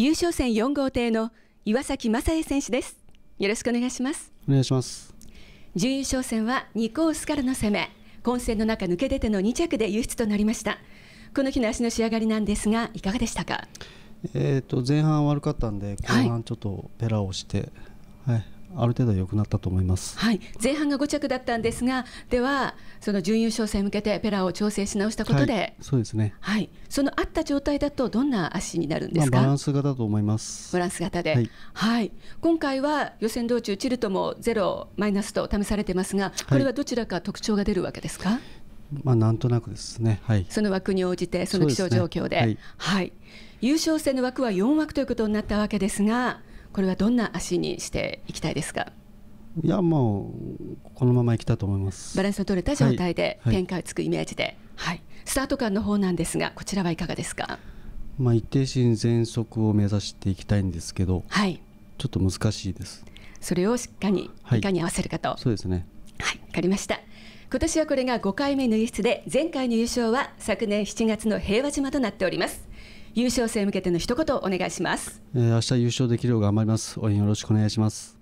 優勝戦4号艇の岩崎雅恵選手です。よろしくお願いします。お願いします。準優勝戦は2コースからの攻め、混戦の中抜け出ての2着で輸出となりました。この日の足の仕上がりなんですが、いかがでしたか。えっ、ー、と前半悪かったんで、後半ちょっとペラをして、はい、はいある程度良くなったと思います、はい、前半が5着だったんですがではその準優勝戦に向けてペラを調整し直したことで、はい、そうですね、はい、そのあった状態だとどんな足になるんですか、まあ、バランス型と思いますバランス型で、はい、はい、今回は予選道中チルトもゼロマイナスと試されてますがこれはどちらか特徴が出るわけですか、まあ、なんとなくですね、はい、その枠に応じてその気象状況で、ね、はい、優勝戦の枠は4枠ということになったわけですがこれはどんな足にしていきたいですかいやもうこのまま行きたいと思いますバランスの取れた状態で展開をつくイメージで、はい、はい、スタート感の方なんですがこちらはいかがですか、まあ、一定心全速を目指していきたいんですけど、はい、ちょっと難しいですそれをしっかりいかに合わせるかと、はい、そうですねはいわかりました今年はこれが5回目の輸出で前回の優勝は昨年7月の平和島となっております優勝戦へ向けての一言お願いします、えー、明日優勝できるよう頑張ります応援よろしくお願いします